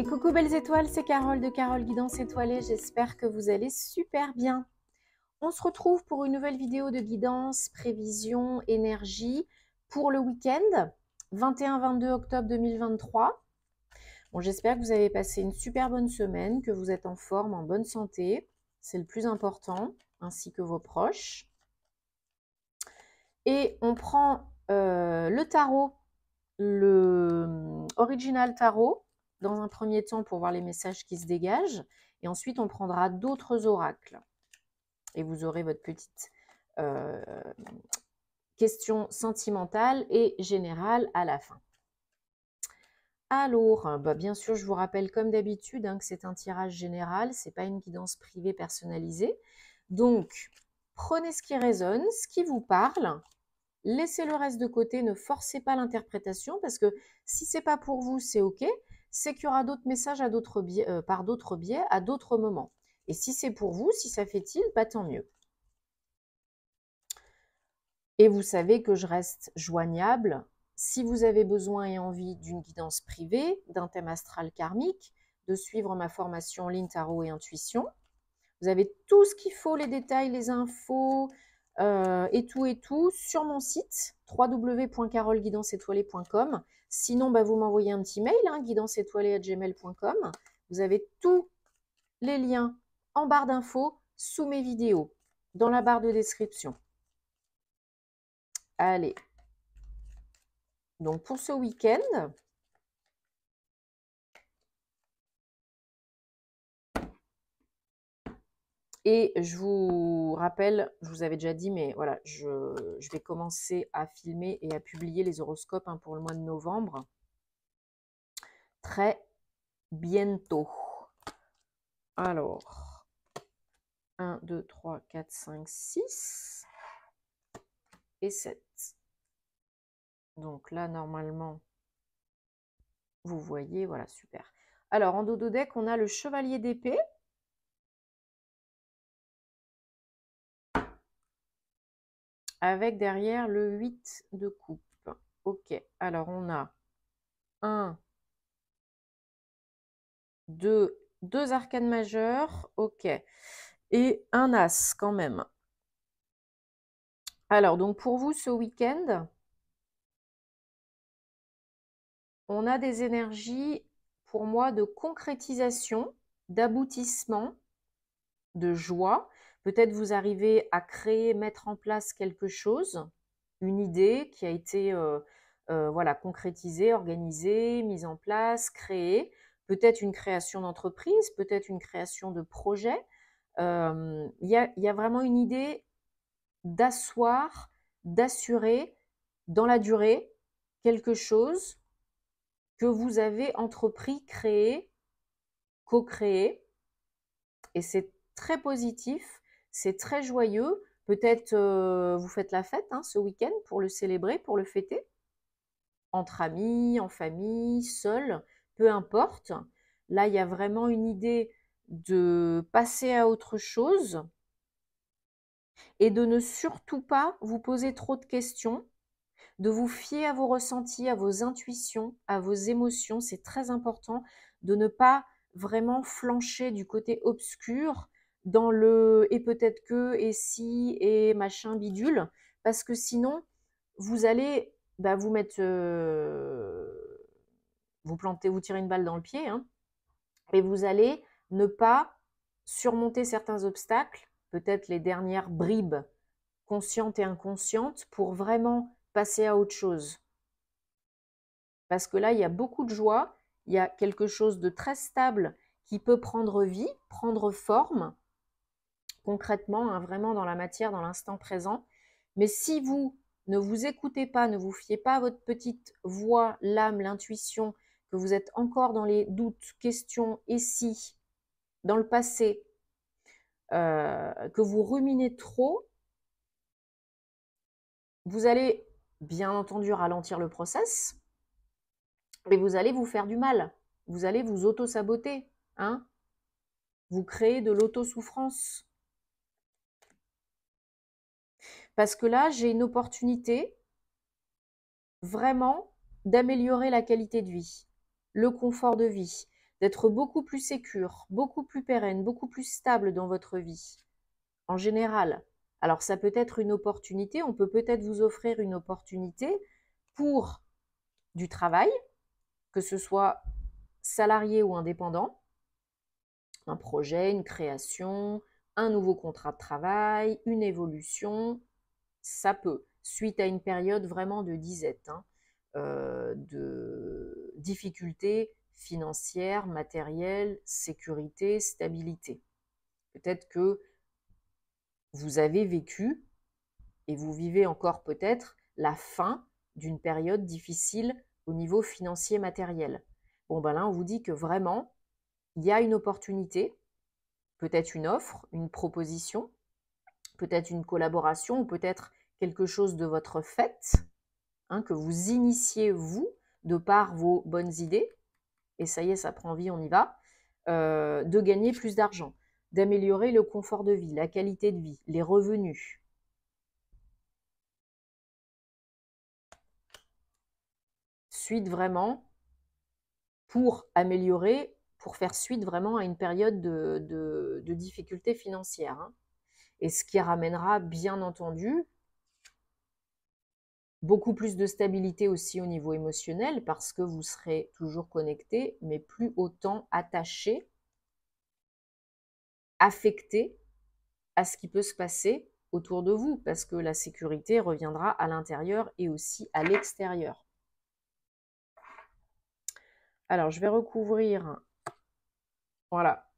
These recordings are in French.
Et coucou belles étoiles, c'est Carole de Carole Guidance Étoilée, j'espère que vous allez super bien. On se retrouve pour une nouvelle vidéo de guidance, prévision, énergie pour le week-end 21-22 octobre 2023. Bon, j'espère que vous avez passé une super bonne semaine, que vous êtes en forme, en bonne santé, c'est le plus important, ainsi que vos proches. Et on prend euh, le tarot, le hum, original tarot dans un premier temps pour voir les messages qui se dégagent. Et ensuite, on prendra d'autres oracles. Et vous aurez votre petite euh, question sentimentale et générale à la fin. Alors, bah, bien sûr, je vous rappelle comme d'habitude hein, que c'est un tirage général, Ce n'est pas une guidance privée personnalisée. Donc, prenez ce qui résonne, ce qui vous parle, laissez le reste de côté, ne forcez pas l'interprétation parce que si ce n'est pas pour vous, c'est ok c'est qu'il y aura d'autres messages euh, par d'autres biais à d'autres moments. Et si c'est pour vous, si ça fait il pas bah, tant mieux. Et vous savez que je reste joignable si vous avez besoin et envie d'une guidance privée, d'un thème astral karmique, de suivre ma formation Ligne et Intuition. Vous avez tout ce qu'il faut, les détails, les infos euh, et tout et tout sur mon site www.caroleguidanceétoilée.com Sinon, bah, vous m'envoyez un petit mail, hein, gmail.com. Vous avez tous les liens en barre d'infos sous mes vidéos, dans la barre de description. Allez. Donc pour ce week-end, Et je vous rappelle, je vous avais déjà dit, mais voilà, je, vais commencer à filmer et à publier les horoscopes hein, pour le mois de novembre. Très bientôt. Alors, 1, 2, 3, 4, 5, 6 et 7. Donc là, normalement, vous voyez, voilà, super. Alors, en dodo deck, on a le chevalier d'épée. avec derrière le 8 de coupe. Ok, alors on a 1, 2, deux arcanes majeures, ok, et un as quand même. Alors, donc pour vous, ce week-end, on a des énergies, pour moi, de concrétisation, d'aboutissement, de joie, Peut-être vous arrivez à créer, mettre en place quelque chose, une idée qui a été euh, euh, voilà, concrétisée, organisée, mise en place, créée. Peut-être une création d'entreprise, peut-être une création de projet. Euh, il y, a vraiment une idée d'asseoir, d'assurer dans la durée quelque chose que vous avez entrepris, créé, co-créé. Et c'est très positif c'est très joyeux. Peut-être euh, vous faites la fête hein, ce week-end pour le célébrer, pour le fêter. Entre amis, en famille, seul, peu importe. Là, il y a vraiment une idée de passer à autre chose et de ne surtout pas vous poser trop de questions, de vous fier à vos ressentis, à vos intuitions, à vos émotions. C'est très important de ne pas vraiment flancher du côté obscur dans le et peut-être que, et si, et machin, bidule, parce que sinon, vous allez bah, vous mettre, euh, vous planter, vous tirer une balle dans le pied, hein, et vous allez ne pas surmonter certains obstacles, peut-être les dernières bribes conscientes et inconscientes, pour vraiment passer à autre chose. Parce que là, il y a beaucoup de joie, il y a quelque chose de très stable qui peut prendre vie, prendre forme, concrètement, hein, vraiment dans la matière, dans l'instant présent. Mais si vous ne vous écoutez pas, ne vous fiez pas à votre petite voix, l'âme, l'intuition, que vous êtes encore dans les doutes, questions, et si, dans le passé, euh, que vous ruminez trop, vous allez bien entendu ralentir le process, mais vous allez vous faire du mal, vous allez vous auto-saboter, hein vous créez de l'auto-souffrance. Parce que là, j'ai une opportunité vraiment d'améliorer la qualité de vie, le confort de vie, d'être beaucoup plus sécure, beaucoup plus pérenne, beaucoup plus stable dans votre vie, en général. Alors ça peut être une opportunité, on peut peut-être vous offrir une opportunité pour du travail, que ce soit salarié ou indépendant, un projet, une création, un nouveau contrat de travail, une évolution, ça peut, suite à une période vraiment de disette, hein, euh, de difficultés financières, matérielles, sécurité, stabilité. Peut-être que vous avez vécu et vous vivez encore peut-être la fin d'une période difficile au niveau financier matériel. Bon ben là on vous dit que vraiment il y a une opportunité, peut-être une offre, une proposition, peut-être une collaboration ou peut-être quelque chose de votre fait, hein, que vous initiez vous, de par vos bonnes idées, et ça y est, ça prend vie, on y va, euh, de gagner plus d'argent, d'améliorer le confort de vie, la qualité de vie, les revenus. Suite vraiment pour améliorer, pour faire suite vraiment à une période de, difficultés financières. Hein. Et ce qui ramènera bien entendu Beaucoup plus de stabilité aussi au niveau émotionnel parce que vous serez toujours connecté, mais plus autant attaché, affecté à ce qui peut se passer autour de vous parce que la sécurité reviendra à l'intérieur et aussi à l'extérieur. Alors, je vais recouvrir. Voilà.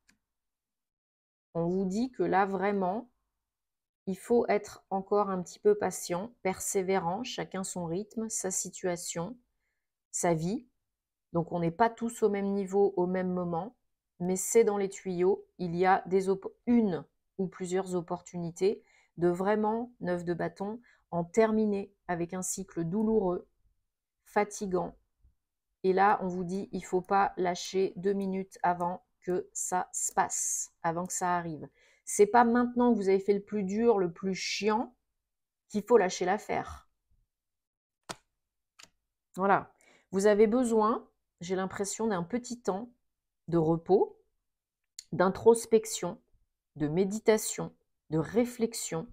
On vous dit que là, vraiment, il faut être encore un petit peu patient, persévérant, chacun son rythme, sa situation, sa vie. Donc on n'est pas tous au même niveau au même moment, mais c'est dans les tuyaux, il y a une ou plusieurs opportunités de vraiment, neuf de bâton, en terminer avec un cycle douloureux, fatigant. Et là, on vous dit, il ne faut pas lâcher deux minutes avant que ça se passe, avant que ça arrive c'est pas maintenant que vous avez fait le plus dur, le plus chiant, qu'il faut lâcher l'affaire. Voilà. Vous avez besoin, j'ai l'impression, d'un petit temps de repos, d'introspection, de méditation, de réflexion,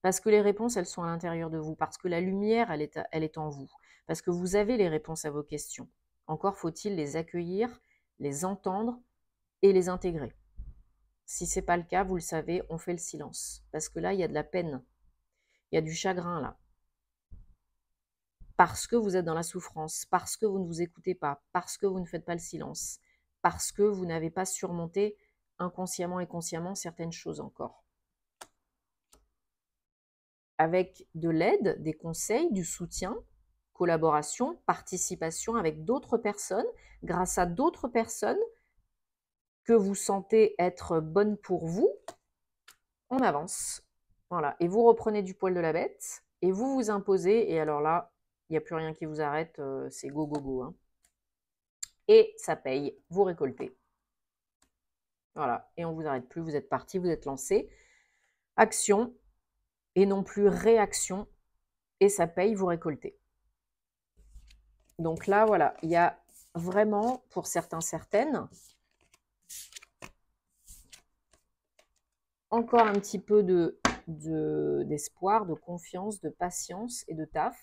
parce que les réponses, elles sont à l'intérieur de vous, parce que la lumière, elle est en vous, parce que vous avez les réponses à vos questions. Encore faut-il les accueillir, les entendre et les intégrer. Si c'est pas le cas, vous le savez, on fait le silence. Parce que là, il y a de la peine. Il y a du chagrin là. Parce que vous êtes dans la souffrance, parce que vous ne vous écoutez pas, parce que vous ne faites pas le silence, parce que vous n'avez pas surmonté inconsciemment et consciemment certaines choses encore. Avec de l'aide, des conseils, du soutien, collaboration, participation avec d'autres personnes, grâce à d'autres personnes, que vous sentez être bonne pour vous, on avance. Voilà, et vous reprenez du poil de la bête, et vous vous imposez, et alors là, il n'y a plus rien qui vous arrête, euh, c'est go, go, go. Hein. Et ça paye, vous récoltez. Voilà, et on ne vous arrête plus, vous êtes parti, vous êtes lancé. Action, et non plus réaction, et ça paye, vous récoltez. Donc là, voilà, il y a vraiment, pour certains, certaines, encore un petit peu d'espoir, de, d'espoir, de confiance, de patience et de taf.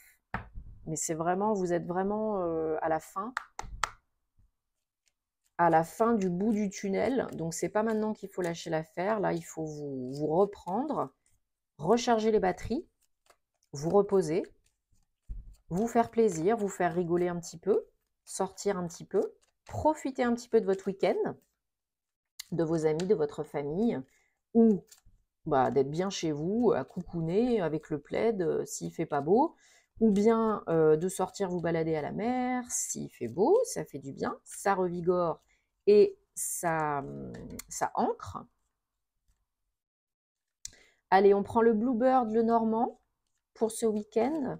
Mais c'est vraiment, vous êtes vraiment euh, à la fin, à la fin du bout du tunnel. Donc c'est pas maintenant qu'il faut lâcher l'affaire. Là, il faut vous, vous reprendre, recharger les batteries, vous reposer, vous faire plaisir, vous faire rigoler un petit peu, sortir un petit peu, profiter un petit peu de votre week-end, de vos amis, de votre famille, ou bah, d'être bien chez vous, à coucouner avec le plaid s'il euh, s'il fait pas beau, ou bien euh, de sortir vous balader à la mer s'il fait beau, ça fait du bien, ça revigore et ça, mm, ça ancre. Allez, on prend le Bluebird, le Normand, pour ce week-end.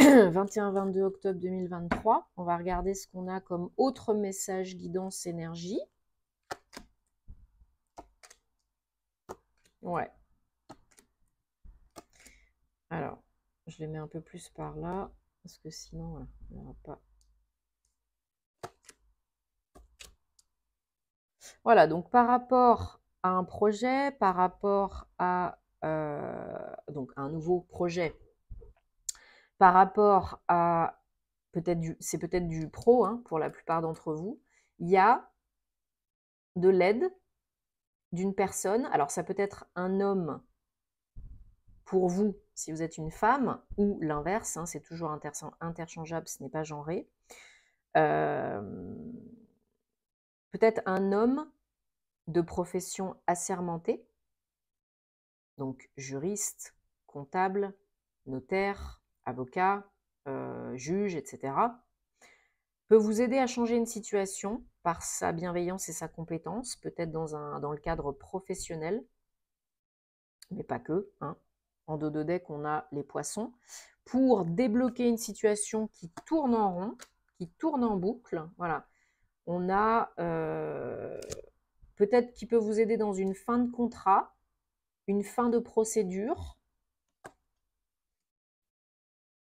21-22 octobre 2023. On va regarder ce qu'on a comme autre message guidance énergie. Ouais. Alors, je les mets un peu plus par là, parce que sinon, voilà, on n'aura pas. Voilà, donc par rapport à un projet, par rapport à euh, donc un nouveau projet, par rapport à peut-être du, c'est peut-être du pro hein, pour la plupart d'entre vous, il y a de l'aide d'une personne. Alors ça peut être un homme pour vous si vous êtes une femme ou l'inverse, hein, c'est toujours interchangeable, ce n'est pas genré. Euh, peut-être un homme de profession assermentée, donc juriste, comptable, notaire, avocat, euh, juge, etc., peut vous aider à changer une situation par sa bienveillance et sa compétence, peut-être dans, un, dans le cadre professionnel, mais pas que. Hein. En dos de deck, on a les poissons, pour débloquer une situation qui tourne en rond, qui tourne en boucle. Voilà. On a euh, peut-être qui peut vous aider dans une fin de contrat, une fin de procédure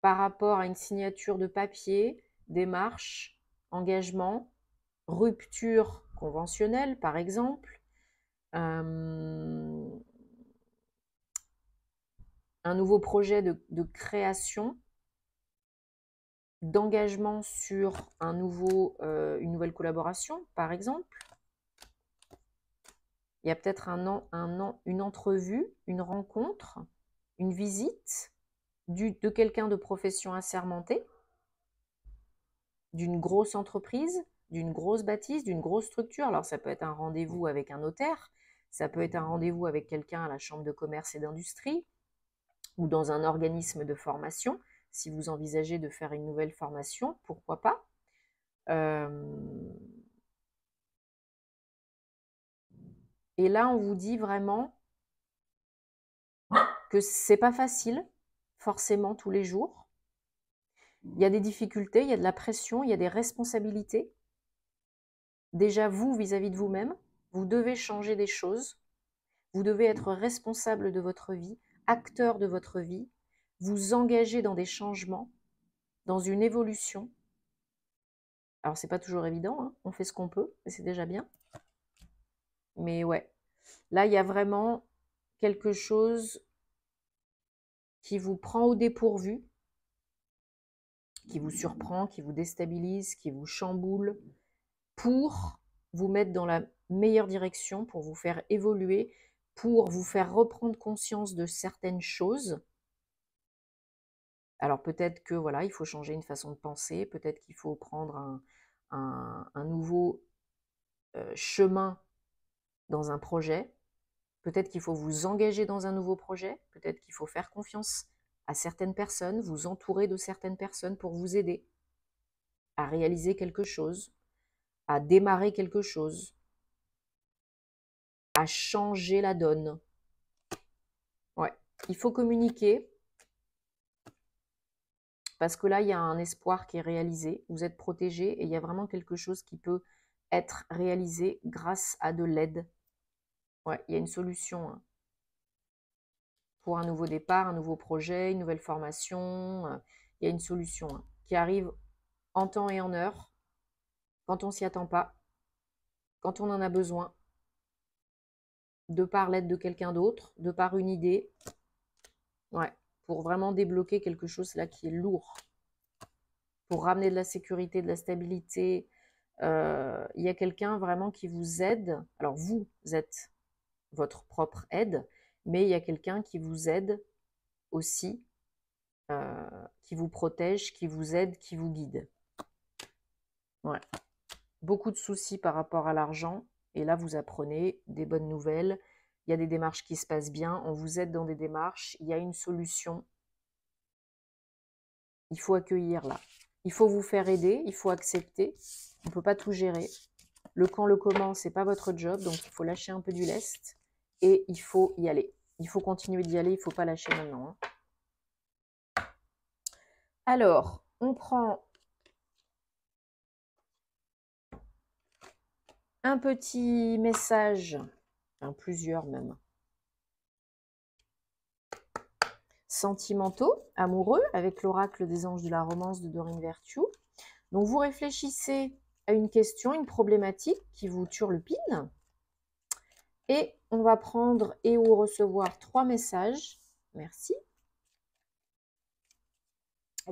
par rapport à une signature de papier, démarche, engagement, rupture conventionnelle, par exemple, euh, un nouveau projet de, création, d'engagement sur un euh, une nouvelle collaboration, par exemple. Il y a peut-être un an, un an, une entrevue, une rencontre, une visite de quelqu'un de profession assermentée, d'une grosse entreprise, d'une grosse bâtisse, d'une grosse structure. Alors ça peut être un rendez-vous avec un notaire, ça peut être un rendez-vous avec quelqu'un à la chambre de commerce et d'industrie ou dans un organisme de formation. Si vous envisagez de faire une nouvelle formation, pourquoi pas euh, Et là, on vous dit vraiment que c'est pas facile, forcément tous les jours. Il y a des difficultés, il y a de la pression, il y a des responsabilités déjà vous vis-à-vis de vous-même, vous devez changer des choses, vous devez être responsable de votre vie, acteur de votre vie, vous engager dans des changements, dans une évolution. Alors c'est pas toujours évident, hein, on fait ce qu'on peut, et c'est déjà bien. Mais ouais, là il y a vraiment quelque chose qui vous prend au dépourvu, qui vous surprend, qui vous déstabilise, qui vous chamboule, pour vous mettre dans la meilleure direction, pour vous faire évoluer, pour vous faire reprendre conscience de certaines choses. Alors peut-être que voilà, il faut changer une façon de penser, peut-être qu'il faut prendre un, nouveau euh, chemin dans un projet, peut-être qu'il faut vous engager dans un nouveau projet, peut-être qu'il faut faire confiance à certaines personnes, vous entourer de certaines personnes pour vous aider à réaliser quelque chose, à démarrer quelque chose, à changer la donne. Ouais, il faut communiquer parce que là, il y a un espoir qui est réalisé, vous êtes protégé et il y a vraiment quelque chose qui peut être réalisé grâce à de l'aide. Ouais, il y a une solution hein. pour un nouveau départ, un nouveau projet, une nouvelle formation. Euh, il y a une solution hein, qui arrive en temps et en heure quand on s'y attend pas, quand on en a besoin, de par l'aide de quelqu'un d'autre, de par une idée. Ouais, pour vraiment débloquer quelque chose là qui est lourd. Pour ramener de la sécurité, de la stabilité. Euh, il y a quelqu'un vraiment qui vous aide. Alors vous êtes votre propre aide, mais il y a quelqu'un qui vous aide aussi, euh, qui vous protège, qui vous aide, qui vous guide. Ouais beaucoup de soucis par rapport à l'argent. Et là, vous apprenez des bonnes nouvelles. Il y a des démarches qui se passent bien. On vous aide dans des démarches. Il y a une solution. Il faut accueillir là. Il faut vous faire aider. Il faut accepter. On ne peut pas tout gérer. Le quand, le comment, n'est pas votre job. Donc, il faut lâcher un peu du lest. Et il faut y aller. Il faut continuer d'y aller. Il ne faut pas lâcher maintenant. Hein. Alors, on prend un petit message, plusieurs même, sentimentaux, amoureux, avec l'oracle des anges de la romance de Dorine Vertu. Donc vous réfléchissez à une question, une problématique qui vous le turlupine. Et on va prendre et ou recevoir trois messages. Merci.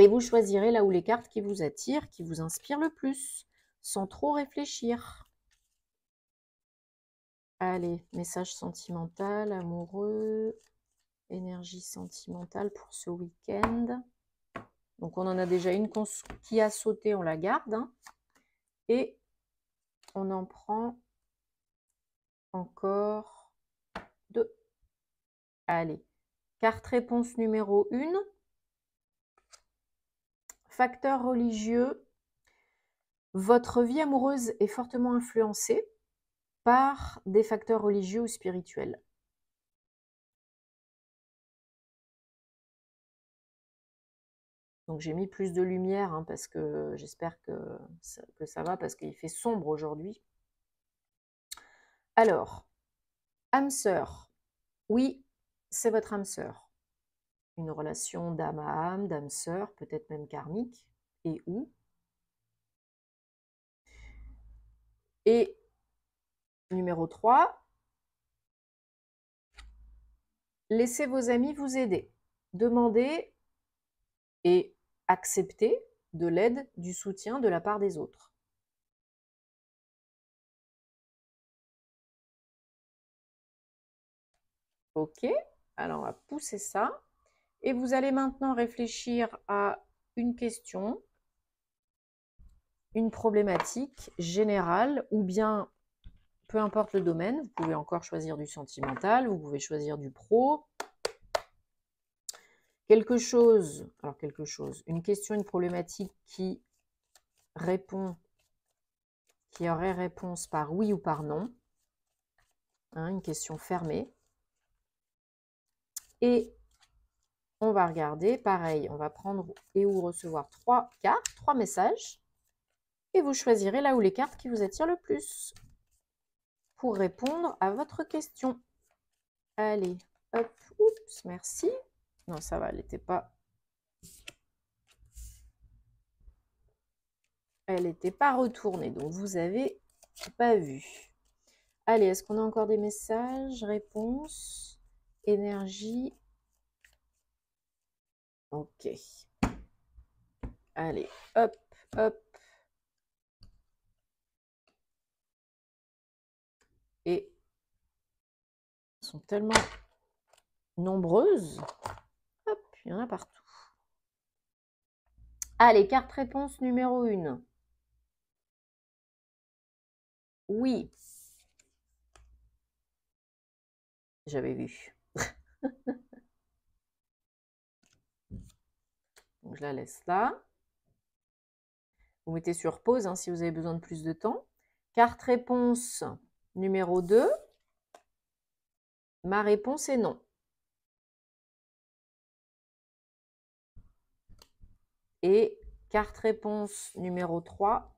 Et vous choisirez là où les cartes qui vous attirent, qui vous inspirent le plus, sans trop réfléchir. Allez, message sentimental, amoureux, énergie sentimentale pour ce week-end. Donc on en a déjà une qui a sauté, on la garde. Hein. Et on en prend encore deux. Allez, carte réponse numéro 1. Facteur religieux. Votre vie amoureuse est fortement influencée par des facteurs religieux ou spirituels. Donc j'ai mis plus de lumière hein, parce que j'espère que, que ça va parce qu'il fait sombre aujourd'hui. Alors, âme sœur. Oui, c'est votre âme sœur. Une relation d'âme à âme, d'âme sœur, peut-être même karmique, et où Et Numéro 3, laissez vos amis vous aider. Demandez et acceptez de l'aide, du soutien de la part des autres. Ok, alors on va pousser ça. Et vous allez maintenant réfléchir à une question, une problématique générale ou bien peu importe le domaine, vous pouvez encore choisir du sentimental, vous pouvez choisir du pro. Quelque chose, alors quelque chose, une question, une problématique qui répond, qui aurait réponse par oui ou par non. Hein, une question fermée. Et on va regarder, pareil, on va prendre et ou recevoir trois cartes, trois messages. Et vous choisirez là où les cartes qui vous attirent le plus pour répondre à votre question. Allez, hop, oups, merci. Non, ça va, elle n'était pas... Elle n'était pas retournée, donc vous avez pas vu. Allez, est-ce qu'on a encore des messages réponses, énergie. Ok. Allez, hop, hop, et sont tellement nombreuses. Hop, il y en a partout. Allez, ah, carte réponse numéro 1. Oui. J'avais vu. Donc je la laisse là. Vous mettez sur pause hein, si vous avez besoin de plus de temps. Carte réponse Numéro 2, ma réponse est non. Et carte réponse numéro 3,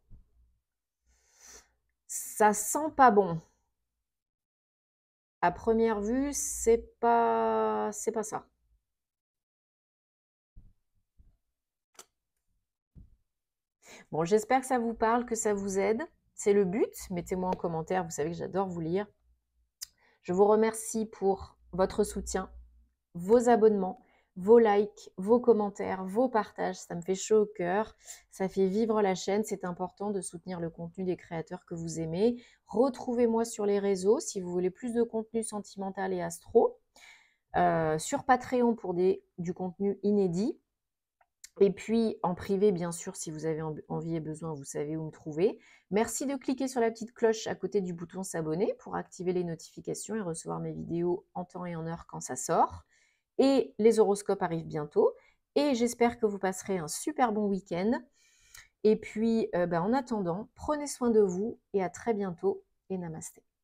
ça sent pas bon. À première vue, c'est pas c'est pas ça. Bon, j'espère que ça vous parle, que ça vous aide. C'est le but. Mettez-moi en commentaire, vous savez que j'adore vous lire. Je vous remercie pour votre soutien, vos abonnements, vos likes, vos commentaires, vos partages. Ça me fait chaud au cœur. Ça fait vivre la chaîne. C'est important de soutenir le contenu des créateurs que vous aimez. Retrouvez-moi sur les réseaux si vous voulez plus de contenu sentimental et astro. Euh, sur Patreon pour du contenu inédit et puis en privé, bien sûr, si vous avez envie et besoin, vous savez où me trouver. Merci de cliquer sur la petite cloche à côté du bouton s'abonner pour activer les notifications et recevoir mes vidéos en temps et en heure quand ça sort. Et les horoscopes arrivent bientôt. Et j'espère que vous passerez un super bon week-end. Et puis, euh, bah, en attendant, prenez soin de vous et à très bientôt et namasté.